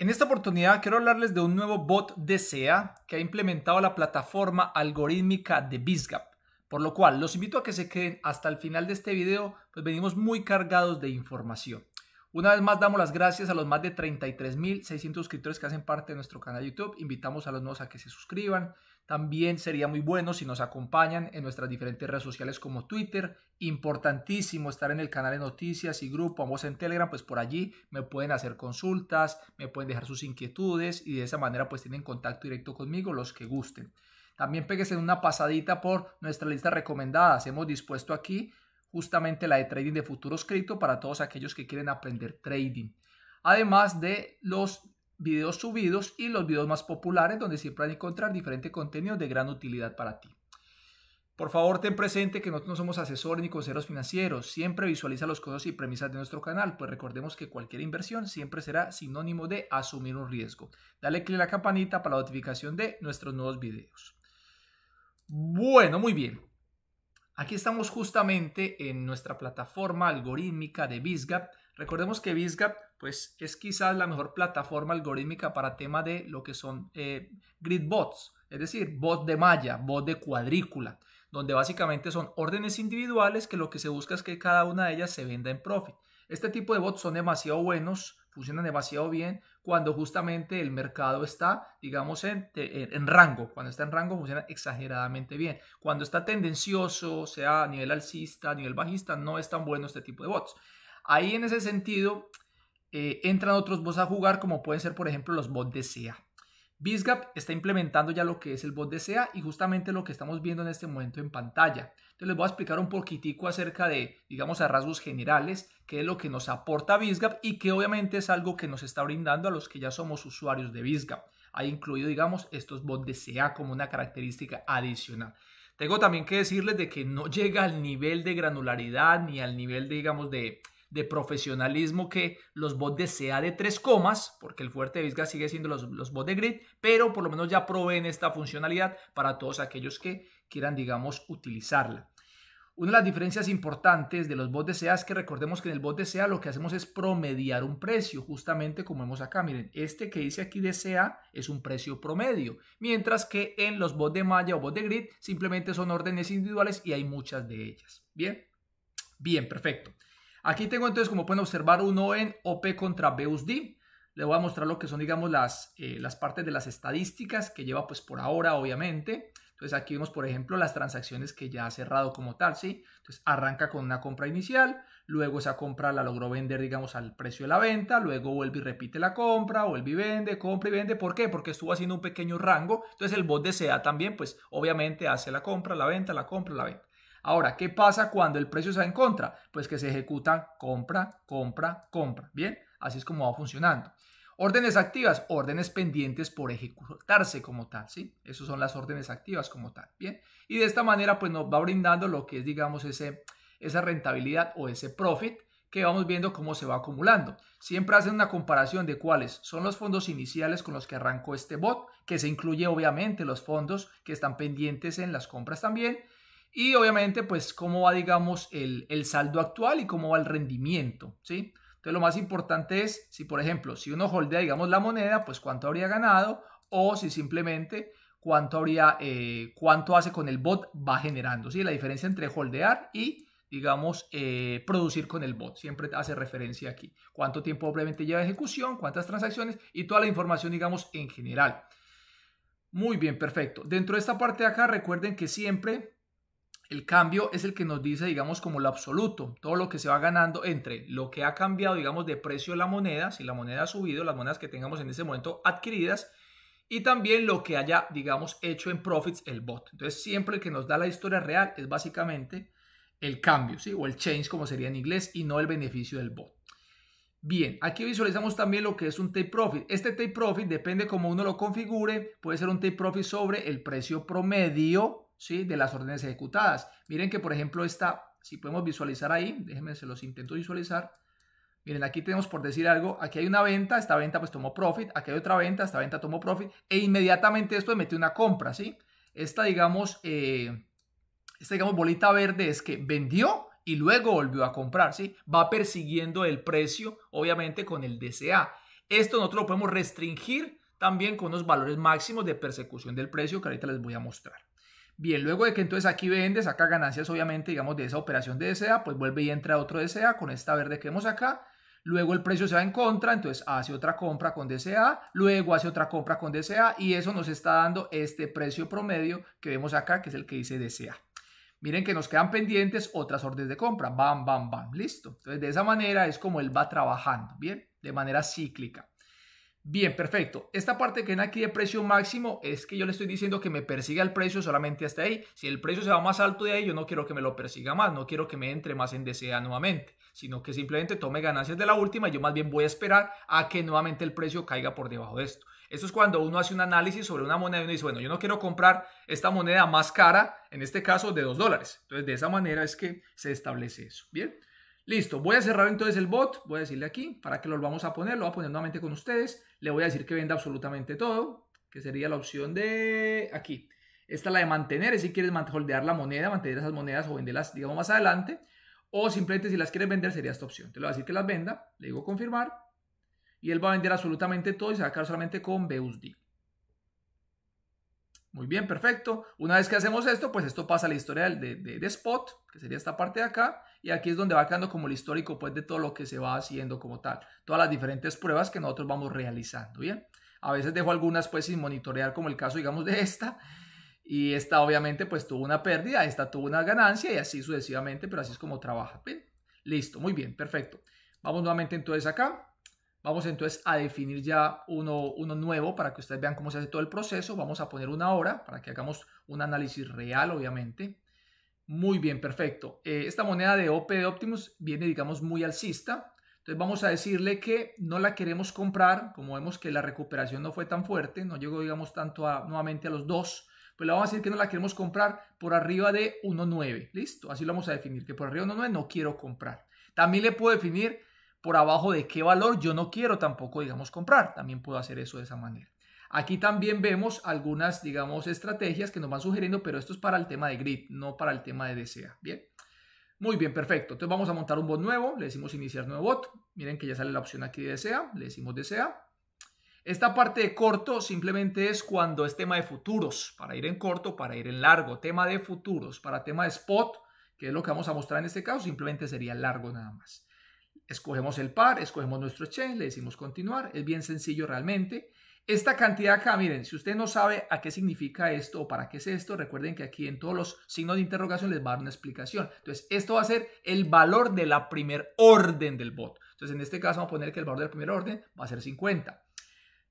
En esta oportunidad quiero hablarles de un nuevo bot de SEA que ha implementado la plataforma algorítmica de BizGap, por lo cual los invito a que se queden hasta el final de este video, pues venimos muy cargados de información. Una vez más damos las gracias a los más de 33.600 suscriptores que hacen parte de nuestro canal de YouTube, invitamos a los nuevos a que se suscriban, también sería muy bueno si nos acompañan en nuestras diferentes redes sociales como Twitter. Importantísimo estar en el canal de noticias y grupo, ambos en Telegram, pues por allí me pueden hacer consultas, me pueden dejar sus inquietudes y de esa manera pues tienen contacto directo conmigo los que gusten. También péguese una pasadita por nuestra lista recomendada. Hemos dispuesto aquí justamente la de trading de futuros escrito para todos aquellos que quieren aprender trading además de los videos subidos y los videos más populares donde siempre van a encontrar diferentes contenidos de gran utilidad para ti. Por favor, ten presente que nosotros no somos asesores ni consejeros financieros. Siempre visualiza los costos y premisas de nuestro canal, pues recordemos que cualquier inversión siempre será sinónimo de asumir un riesgo. Dale clic en la campanita para la notificación de nuestros nuevos videos. Bueno, muy bien. Aquí estamos justamente en nuestra plataforma algorítmica de BizGap. Recordemos que BizGap pues, es quizás la mejor plataforma algorítmica para tema de lo que son eh, grid bots, es decir, bots de malla, bots de cuadrícula, donde básicamente son órdenes individuales que lo que se busca es que cada una de ellas se venda en profit. Este tipo de bots son demasiado buenos, funcionan demasiado bien, cuando justamente el mercado está, digamos, en, rango. Cuando está en rango funciona exageradamente bien. Cuando está tendencioso, sea a nivel alcista, a nivel bajista, no es tan bueno este tipo de bots. Ahí en ese sentido eh, entran otros bots a jugar, como pueden ser, por ejemplo, los bots de SEA. BizGap está implementando ya lo que es el bot de e y justamente lo que estamos viendo en este momento en pantalla. Entonces les voy a explicar un poquitico acerca de, digamos, a rasgos generales, qué es lo que nos aporta Bisgap y que obviamente es algo que nos está brindando a los que ya somos usuarios de Bisgap. Ha incluido, digamos, estos bots de SEA como una característica adicional. Tengo también que decirles de que no llega al nivel de granularidad ni al nivel, de, digamos, de de profesionalismo que los bots de CA de tres comas, porque el fuerte de Visga sigue siendo los, los bots de grid, pero por lo menos ya proveen esta funcionalidad para todos aquellos que quieran, digamos, utilizarla. Una de las diferencias importantes de los bots de e es que recordemos que en el bot de SEA lo que hacemos es promediar un precio, justamente como vemos acá. Miren, este que dice aquí de e es un precio promedio, mientras que en los bots de malla o bot de grid simplemente son órdenes individuales y hay muchas de ellas. Bien, bien, perfecto. Aquí tengo entonces, como pueden observar, uno en OP contra BUSD. Le voy a mostrar lo que son, digamos, las, eh, las partes de las estadísticas que lleva, pues, por ahora, obviamente. Entonces, aquí vemos, por ejemplo, las transacciones que ya ha cerrado como tal, ¿sí? Entonces, arranca con una compra inicial, luego esa compra la logró vender, digamos, al precio de la venta, luego vuelve y repite la compra, vuelve y vende, compra y vende. ¿Por qué? Porque estuvo haciendo un pequeño rango. Entonces, el bot desea también, pues, obviamente, hace la compra, la venta, la compra, la venta. Ahora, ¿qué pasa cuando el precio está en contra? Pues que se ejecuta compra, compra, compra. Bien, así es como va funcionando. Órdenes activas, órdenes pendientes por ejecutarse como tal, ¿sí? Esas son las órdenes activas como tal, ¿bien? Y de esta manera, pues nos va brindando lo que es, digamos, ese, esa rentabilidad o ese profit que vamos viendo cómo se va acumulando. Siempre hacen una comparación de cuáles son los fondos iniciales con los que arrancó este bot, que se incluye obviamente los fondos que están pendientes en las compras también, y obviamente pues cómo va digamos el, saldo actual y cómo va el rendimiento, ¿sí? Entonces lo más importante es si por ejemplo si uno holdea digamos la moneda pues cuánto habría ganado o si simplemente cuánto habría, eh, cuánto hace con el bot va generando, ¿sí? La diferencia entre holdear y digamos, eh, producir con el bot. Siempre hace referencia aquí. Cuánto tiempo obviamente lleva ejecución, cuántas transacciones y toda la información, digamos, en general. Muy bien, perfecto. Dentro de esta parte de acá, recuerden que siempre el cambio es el que nos dice, digamos, como lo absoluto, todo lo que se va ganando entre lo que ha cambiado, digamos, de precio de la moneda, si la moneda ha subido, las monedas que tengamos en ese momento adquiridas, y también lo que haya, digamos, hecho en profits el bot. Entonces, siempre el que nos da la historia real es básicamente el cambio, ¿sí? O el change, como sería en inglés, y no el beneficio del bot. Bien, aquí visualizamos también lo que es un take profit. Este take profit depende cómo uno lo configure, puede ser un take profit sobre el precio promedio de las órdenes ejecutadas. Miren que, por ejemplo, esta, si podemos visualizar ahí, déjenme, se los intento visualizar. Miren, aquí tenemos por decir algo, aquí hay una venta, esta venta pues tomó profit, aquí hay otra venta, esta venta tomó profit, e inmediatamente esto mete una compra, ¿sí? Esta, digamos, eh, esta, digamos, bolita verde es que vendió y luego volvió a comprar, Va persiguiendo el precio, obviamente, con el DCA. Esto nosotros lo podemos restringir también con los valores máximos de persecución del precio que ahorita les voy a mostrar. Bien, luego de que entonces aquí vende, saca ganancias obviamente, digamos, de esa operación de DCA, pues vuelve y entra otro DCA con esta verde que vemos acá. Luego el precio se va en contra, entonces hace otra compra con DCA, luego hace otra compra con DCA y eso nos está dando este precio promedio que vemos acá, que es el que dice DCA. Miren que nos quedan pendientes otras órdenes de compra. Bam, bam, bam. Listo. Entonces, de esa manera es como él va trabajando, ¿bien? De manera cíclica. Bien, perfecto. Esta parte que ven aquí de precio máximo es que yo le estoy diciendo que me persiga el precio solamente hasta ahí. Si el precio se va más alto de ahí, yo no quiero que me lo persiga más, no quiero que me entre más en DCA nuevamente, sino que simplemente tome ganancias de la última y yo más bien voy a esperar a que nuevamente el precio caiga por debajo de esto. Esto es cuando uno hace un análisis sobre una moneda y uno dice, bueno, yo no quiero comprar esta moneda más cara, en este caso de 2 dólares. Entonces, de esa manera es que se establece eso. Bien. Listo, voy a cerrar entonces el bot, voy a decirle aquí para que lo vamos a poner, lo voy a poner nuevamente con ustedes, le voy a decir que venda absolutamente todo, que sería la opción de aquí. Esta es la de mantener, es si quieres holdear la moneda, mantener esas monedas o venderlas, digamos, más adelante. O simplemente si las quieres vender sería esta opción. Te lo voy a decir que las venda, le digo confirmar. Y él va a vender absolutamente todo y se va a quedar solamente con BUSD. Muy bien, perfecto. Una vez que hacemos esto, pues esto pasa a la historia de, de, Spot, que sería esta parte de acá y aquí es donde va quedando como el histórico pues de todo lo que se va haciendo como tal, todas las diferentes pruebas que nosotros vamos realizando, ¿bien? A veces dejo algunas pues sin monitorear como el caso digamos de esta y esta obviamente pues tuvo una pérdida, esta tuvo una ganancia y así sucesivamente, pero así es como trabaja, ¿bien? Listo, muy bien, perfecto. Vamos nuevamente entonces acá. Vamos entonces a definir ya uno, uno nuevo para que ustedes vean cómo se hace todo el proceso. Vamos a poner una hora para que hagamos un análisis real, obviamente. Muy bien, perfecto. Eh, esta moneda de OP de Optimus viene, digamos, muy alcista. Entonces vamos a decirle que no la queremos comprar, como vemos que la recuperación no fue tan fuerte, no llegó, digamos, tanto nuevamente a los 2, pues le vamos a decir que no la queremos comprar por arriba de 1.9, listo, así lo vamos a definir, que por arriba de 1.9 no quiero comprar. También le puedo definir por abajo de qué valor yo no quiero tampoco, digamos, comprar, también puedo hacer eso de esa manera. Aquí también vemos algunas, digamos, estrategias que nos van sugiriendo, pero esto es para el tema de grid, no para el tema de desea. Bien. Muy bien, perfecto. Entonces vamos a montar un bot nuevo. Le decimos iniciar nuevo bot. Miren que ya sale la opción aquí de desea Le decimos desea. Esta parte de corto simplemente es cuando es tema de futuros, para ir en corto, para ir en largo. Tema de futuros, para tema de spot, que es lo que vamos a mostrar en este caso, simplemente sería largo nada más. Escogemos el par, escogemos nuestro exchange, le decimos continuar. Es bien sencillo realmente. Esta cantidad acá, miren, si usted no sabe a qué significa esto o para qué es esto, recuerden que aquí en todos los signos de interrogación les va a dar una explicación. Entonces, esto va a ser el valor de la primer orden del bot. Entonces, en este caso vamos a poner que el valor del primer orden va a ser 50.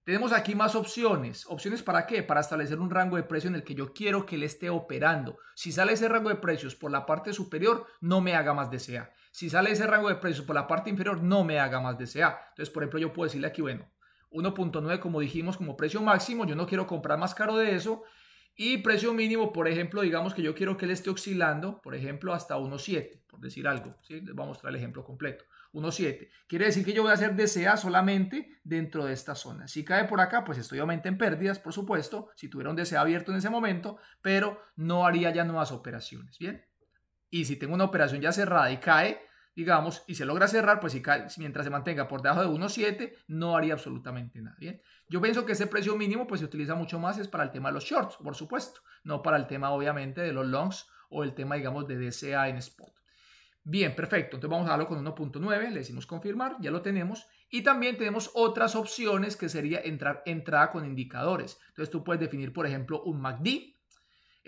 Tenemos aquí más opciones. ¿Opciones para qué? Para establecer un rango de precio en el que yo quiero que él esté operando. Si sale ese rango de precios por la parte superior, no me haga más desea. Si sale ese rango de precios por la parte inferior, no me haga más desea. Entonces, por ejemplo, yo puedo decirle aquí, bueno, 1.9 como dijimos como precio máximo, yo no quiero comprar más caro de eso. Y precio mínimo, por ejemplo, digamos que yo quiero que él esté oscilando, por ejemplo, hasta 1.7, por decir algo. ¿sí? Les voy a mostrar el ejemplo completo. 1.7. Quiere decir que yo voy a hacer DCA solamente dentro de esta zona. Si cae por acá, pues estoy obviamente en pérdidas, por supuesto, si tuviera un DCA abierto en ese momento, pero no haría ya nuevas operaciones. Bien. Y si tengo una operación ya cerrada y cae, digamos, y se logra cerrar, pues si mientras se mantenga por debajo de 1.7, no haría absolutamente nada. yo pienso que ese precio mínimo pues se utiliza mucho más es para el tema de los shorts, por supuesto, no para el tema obviamente de los longs o el tema, digamos, de DCA en spot. Bien, perfecto. Entonces vamos a darlo con 1.9, le decimos confirmar, ya lo tenemos. Y también tenemos otras opciones que sería entrar entrada con indicadores. Entonces tú puedes definir, por ejemplo, un MACD,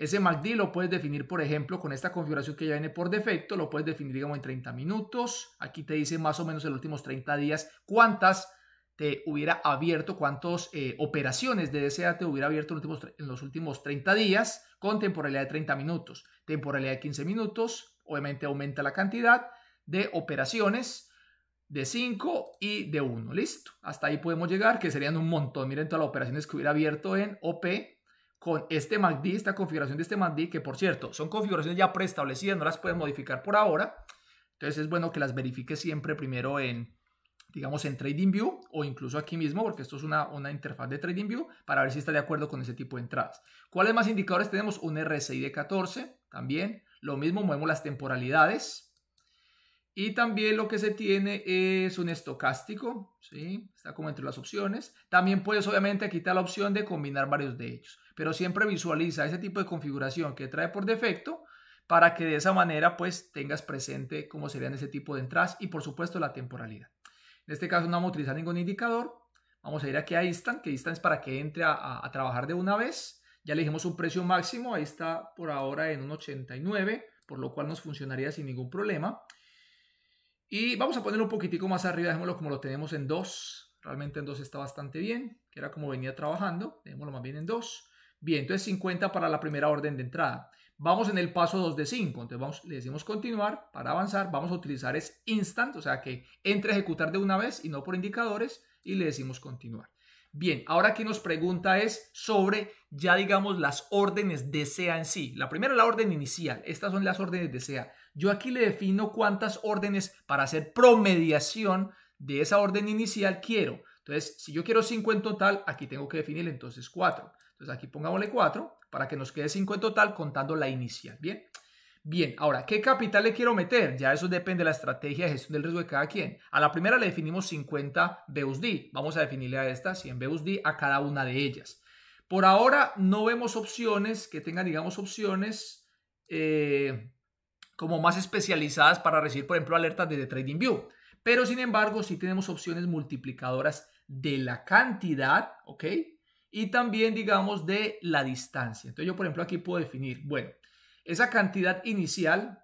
ese MACD lo puedes definir, por ejemplo, con esta configuración que ya viene por defecto, lo puedes definir, digamos, en 30 minutos. Aquí te dice más o menos en los últimos 30 días cuántas te hubiera abierto, cuántas eh, operaciones de DCA te hubiera abierto en los, últimos, en los últimos 30 días con temporalidad de 30 minutos. Temporalidad de 15 minutos, obviamente aumenta la cantidad de operaciones de 5 y de 1. Listo. Hasta ahí podemos llegar, que serían un montón. Miren todas las operaciones que hubiera abierto en OP con este MACD, esta configuración de este MACD, que por cierto, son configuraciones ya preestablecidas, no las puedes modificar por ahora. Entonces es bueno que las verifique siempre primero en, digamos, en TradingView o incluso aquí mismo, porque esto es una, una interfaz de TradingView, para ver si está de acuerdo con ese tipo de entradas. ¿Cuáles más indicadores tenemos? Un RSI de 14 también. Lo mismo, movemos las temporalidades. Y también lo que se tiene es un estocástico, ¿sí? Está como entre las opciones. También puedes, obviamente, quitar la opción de combinar varios de ellos. Pero siempre visualiza ese tipo de configuración que trae por defecto para que de esa manera, pues, tengas presente cómo serían ese tipo de entradas y, por supuesto, la temporalidad. En este caso no vamos a utilizar ningún indicador. Vamos a ir aquí a Instant, que Instant es para que entre a, trabajar de una vez. Ya elegimos un precio máximo, ahí está por ahora en un 89, por lo cual nos funcionaría sin ningún problema. Y vamos a ponerlo un poquitico más arriba, dejémoslo como lo tenemos en 2. Realmente en 2 está bastante bien, que era como venía trabajando. Dejémoslo más bien en 2. Bien, entonces 50 para la primera orden de entrada. Vamos en el paso 2 de 5. Entonces vamos, le decimos continuar. Para avanzar vamos a utilizar es instant, o sea que entre a ejecutar de una vez y no por indicadores. Y le decimos continuar. Bien, ahora aquí nos pregunta es sobre ya digamos las órdenes de SEA en sí. La primera la orden inicial, estas son las órdenes de SEA. Yo aquí le defino cuántas órdenes para hacer promediación de esa orden inicial quiero. Entonces, si yo quiero 5 en total, aquí tengo que definir entonces 4. Entonces aquí pongámosle 4 para que nos quede 5 en total contando la inicial. Bien. Bien, ahora, ¿qué capital le quiero meter? Ya eso depende de la estrategia de gestión del riesgo de cada quien. A la primera le definimos 50 BUSD. Vamos a definirle a estas 100 BUSD a cada una de ellas. Por ahora no vemos opciones que tengan, digamos, opciones eh, como más especializadas para recibir, por ejemplo, alertas desde TradingView. Pero sin embargo, sí tenemos opciones multiplicadoras de la cantidad, ¿ok? Y también, digamos, de la distancia. Entonces yo, por ejemplo, aquí puedo definir, bueno, esa cantidad inicial,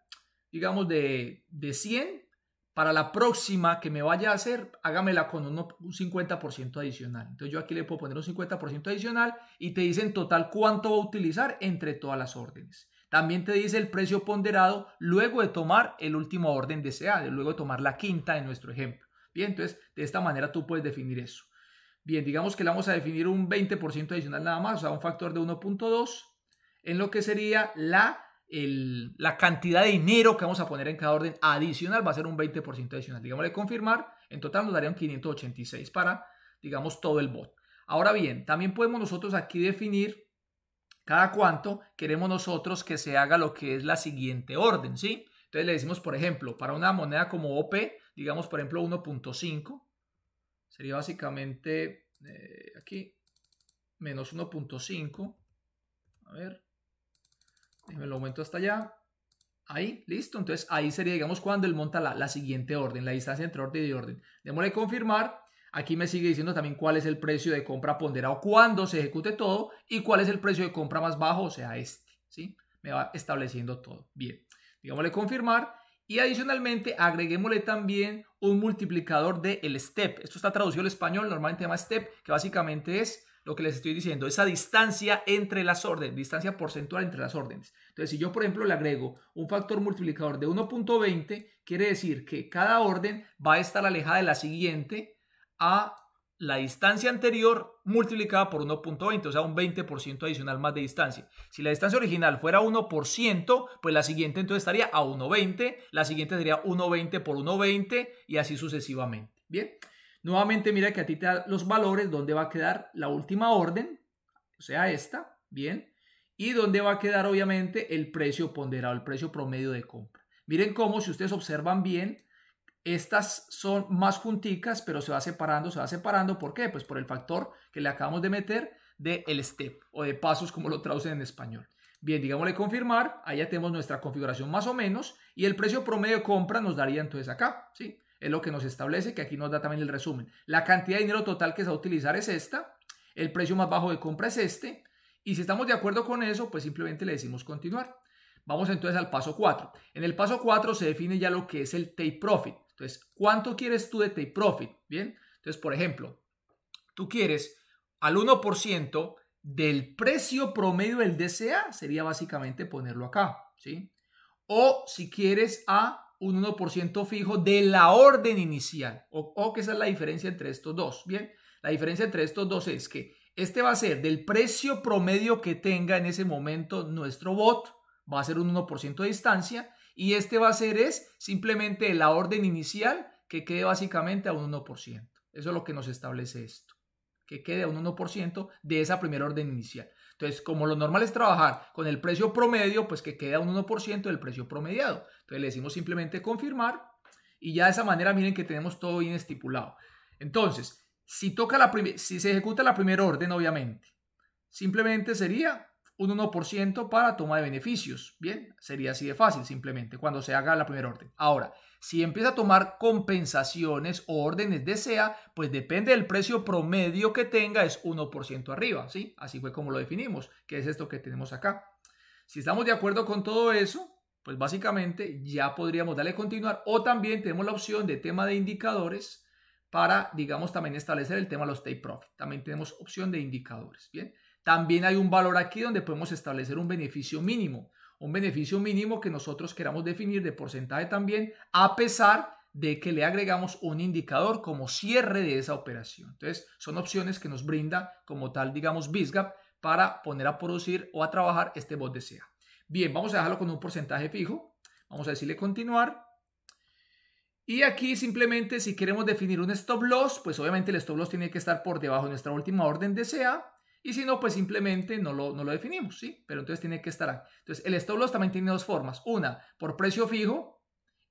digamos, de, de 100, para la próxima que me vaya a hacer, hágamela con un 50% adicional. Entonces yo aquí le puedo poner un 50% adicional y te dice en total cuánto va a utilizar entre todas las órdenes. También te dice el precio ponderado luego de tomar el último orden deseado, luego de tomar la quinta en nuestro ejemplo. Bien, entonces de esta manera tú puedes definir eso. Bien, digamos que le vamos a definir un 20% adicional nada más, o sea, un factor de 1.2 en lo que sería la, la cantidad de dinero que vamos a poner en cada orden adicional va a ser un 20% adicional. Digámosle confirmar, en total nos darían 586 para, digamos, todo el bot. Ahora bien, también podemos nosotros aquí definir cada cuánto queremos nosotros que se haga lo que es la siguiente orden, ¿sí? Entonces le decimos, por ejemplo, para una moneda como OP, digamos, por ejemplo, 1.5, sería básicamente eh, aquí, menos 1.5, a ver, me lo aumento hasta allá, ahí, listo, entonces ahí sería, digamos, cuando él monta la, la siguiente orden, la distancia entre orden y orden. Démosle confirmar Aquí me sigue diciendo también cuál es el precio de compra ponderado cuando se ejecute todo y cuál es el precio de compra más bajo, o sea, este, ¿sí? Me va estableciendo todo. Bien, digámosle confirmar y adicionalmente agreguémosle también un multiplicador del step. Esto está traducido al español, normalmente se llama step, que básicamente es lo que les estoy diciendo, esa distancia entre las órdenes, distancia porcentual entre las órdenes. Entonces, si yo, por ejemplo, le agrego un factor multiplicador de 1.20, quiere decir que cada orden va a estar alejada de la siguiente a la distancia anterior multiplicada por 1.20, o sea, un 20% adicional más de distancia. Si la distancia original fuera 1%, pues la siguiente entonces estaría a 1.20, la siguiente sería 1.20 por 1.20 y así sucesivamente. Bien, nuevamente mira que a ti te da los valores donde va a quedar la última orden, o sea, esta, bien, y donde va a quedar obviamente el precio ponderado, el precio promedio de compra. Miren cómo, si ustedes observan bien, estas son más junticas, pero se va separando, se va separando. ¿Por qué? Pues por el factor que le acabamos de meter de el step o de pasos como lo traducen en español. Bien, digámosle confirmar, ahí ya tenemos nuestra configuración más o menos y el precio promedio de compra nos daría entonces acá, ¿sí? Es lo que nos establece, que aquí nos da también el resumen. La cantidad de dinero total que se va a utilizar es esta, el precio más bajo de compra es este y si estamos de acuerdo con eso, pues simplemente le decimos continuar. Vamos entonces al paso 4. En el paso 4 se define ya lo que es el take profit. Entonces, ¿cuánto quieres tú de take profit? Bien, entonces, por ejemplo, tú quieres al 1% del precio promedio del DCA, sería básicamente ponerlo acá, ¿sí? O si quieres a un 1% fijo de la orden inicial, o, o que esa es la diferencia entre estos dos, ¿bien? La diferencia entre estos dos es que este va a ser del precio promedio que tenga en ese momento nuestro bot, va a ser un 1% de distancia, y este va a ser es simplemente la orden inicial que quede básicamente a un 1%. Eso es lo que nos establece esto, que quede a un 1% de esa primera orden inicial. Entonces, como lo normal es trabajar con el precio promedio, pues que quede a un 1% del precio promediado. Entonces le decimos simplemente confirmar y ya de esa manera miren que tenemos todo bien estipulado. Entonces, si, toca la si se ejecuta la primera orden, obviamente, simplemente sería un 1% para toma de beneficios. Bien, sería así de fácil simplemente cuando se haga la primera orden. Ahora, si empieza a tomar compensaciones o órdenes de SEA, pues depende del precio promedio que tenga, es 1% arriba, ¿sí? Así fue como lo definimos, que es esto que tenemos acá. Si estamos de acuerdo con todo eso, pues básicamente ya podríamos darle continuar o también tenemos la opción de tema de indicadores para, digamos, también establecer el tema de los take profit. También tenemos opción de indicadores, ¿bien? También hay un valor aquí donde podemos establecer un beneficio mínimo, un beneficio mínimo que nosotros queramos definir de porcentaje también, a pesar de que le agregamos un indicador como cierre de esa operación. Entonces, son opciones que nos brinda como tal, digamos, BISGAP para poner a producir o a trabajar este bot de Bien, vamos a dejarlo con un porcentaje fijo. Vamos a decirle continuar. Y aquí simplemente si queremos definir un stop loss, pues obviamente el stop loss tiene que estar por debajo de nuestra última orden de SEA. Y si no, pues simplemente no lo, no lo definimos, ¿sí? Pero entonces tiene que estar ahí. Entonces, el stop loss también tiene dos formas. Una por precio fijo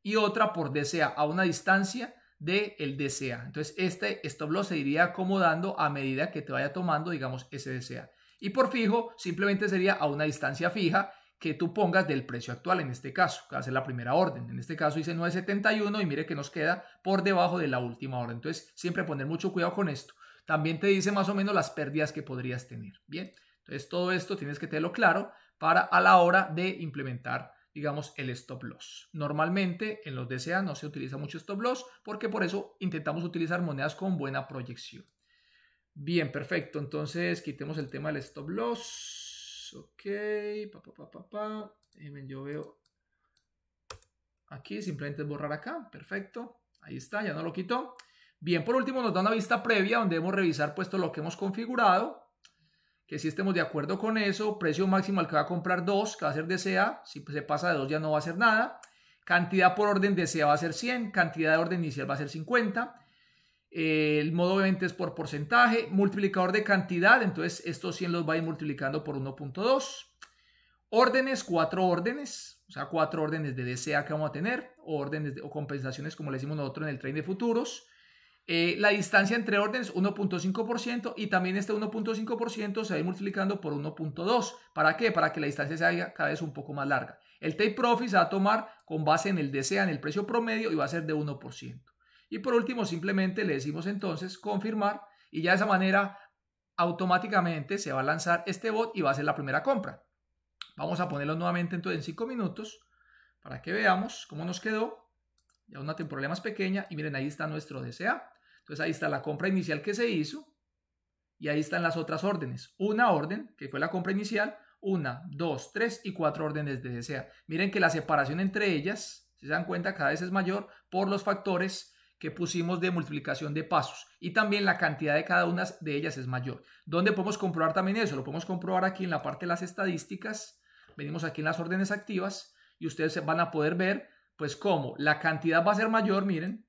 y otra por DCA, a una distancia del el DCA. Entonces, este stop loss se iría acomodando a medida que te vaya tomando, digamos, ese DCA. Y por fijo, simplemente sería a una distancia fija que tú pongas del precio actual en este caso, que va a ser la primera orden. En este caso dice 9.71 y mire que nos queda por debajo de la última orden. Entonces, siempre poner mucho cuidado con esto. También te dice más o menos las pérdidas que podrías tener. Bien, entonces todo esto tienes que tenerlo claro para a la hora de implementar digamos, el stop loss. Normalmente en los DCA no se utiliza mucho stop loss porque por eso intentamos utilizar monedas con buena proyección. Bien, perfecto. Entonces quitemos el tema del stop loss. Ok, pa, pa, pa, pa, yo veo aquí, simplemente borrar acá. Perfecto, ahí está, ya no lo quitó. Bien, por último nos da una vista previa donde debemos revisar puesto lo que hemos configurado, que si estemos de acuerdo con eso, precio máximo al que va a comprar 2, que va a ser DCA, si se pasa de 2 ya no va a ser nada, cantidad por orden DCA va a ser 100, cantidad de orden inicial va a ser 50, el modo obviamente es por porcentaje, multiplicador de cantidad, entonces estos 100 los va a ir multiplicando por 1.2, órdenes, 4 órdenes, o sea, 4 órdenes de DCA que vamos a tener, órdenes o compensaciones como le decimos nosotros en el tren de futuros, eh, la distancia entre órdenes 1.5% y también este 1.5% se va a ir multiplicando por 1.2. ¿Para qué? Para que la distancia se sea cada vez un poco más larga. El take profit se va a tomar con base en el DCA, en el precio promedio y va a ser de 1%. Y por último, simplemente le decimos entonces confirmar y ya de esa manera automáticamente se va a lanzar este bot y va a ser la primera compra. Vamos a ponerlo nuevamente entonces en 5 minutos para que veamos cómo nos quedó. Ya una temporada más pequeña y miren ahí está nuestro DCA. Entonces ahí está la compra inicial que se hizo y ahí están las otras órdenes. Una orden, que fue la compra inicial, una, dos, tres y cuatro órdenes de desea. Miren que la separación entre ellas, si se dan cuenta, cada vez es mayor por los factores que pusimos de multiplicación de pasos y también la cantidad de cada una de ellas es mayor. ¿Dónde podemos comprobar también eso? Lo podemos comprobar aquí en la parte de las estadísticas. Venimos aquí en las órdenes activas y ustedes van a poder ver pues cómo la cantidad va a ser mayor, miren,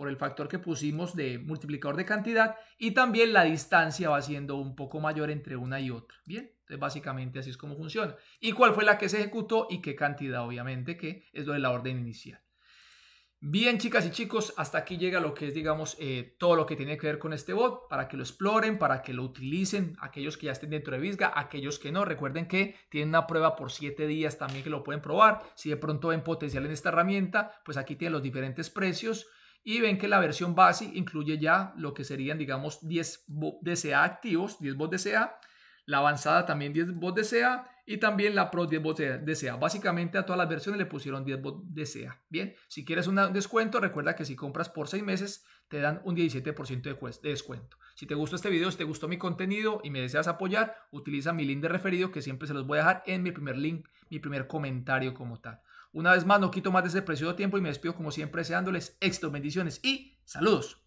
por el factor que pusimos de multiplicador de cantidad y también la distancia va siendo un poco mayor entre una y otra. Bien, entonces básicamente así es como funciona. ¿Y cuál fue la que se ejecutó y qué cantidad? Obviamente que es lo de la orden inicial. Bien, chicas y chicos, hasta aquí llega lo que es, digamos, eh, todo lo que tiene que ver con este bot, para que lo exploren, para que lo utilicen, aquellos que ya estén dentro de Visga, aquellos que no, recuerden que tienen una prueba por siete días también que lo pueden probar, si de pronto ven potencial en esta herramienta, pues aquí tienen los diferentes precios, y ven que la versión base incluye ya lo que serían, digamos, 10 DCA activos, 10 bots DCA, la avanzada también 10 bots DCA y también la Pro 10 bots Básicamente a todas las versiones le pusieron 10 bots DCA. Bien, si quieres un descuento, recuerda que si compras por 6 meses te dan un 17% de descuento. Si te gustó este video, si te gustó mi contenido y me deseas apoyar, utiliza mi link de referido que siempre se los voy a dejar en mi primer link, mi primer comentario como tal. Una vez más, no quito más de ese precioso tiempo y me despido como siempre deseándoles éxito, bendiciones y saludos.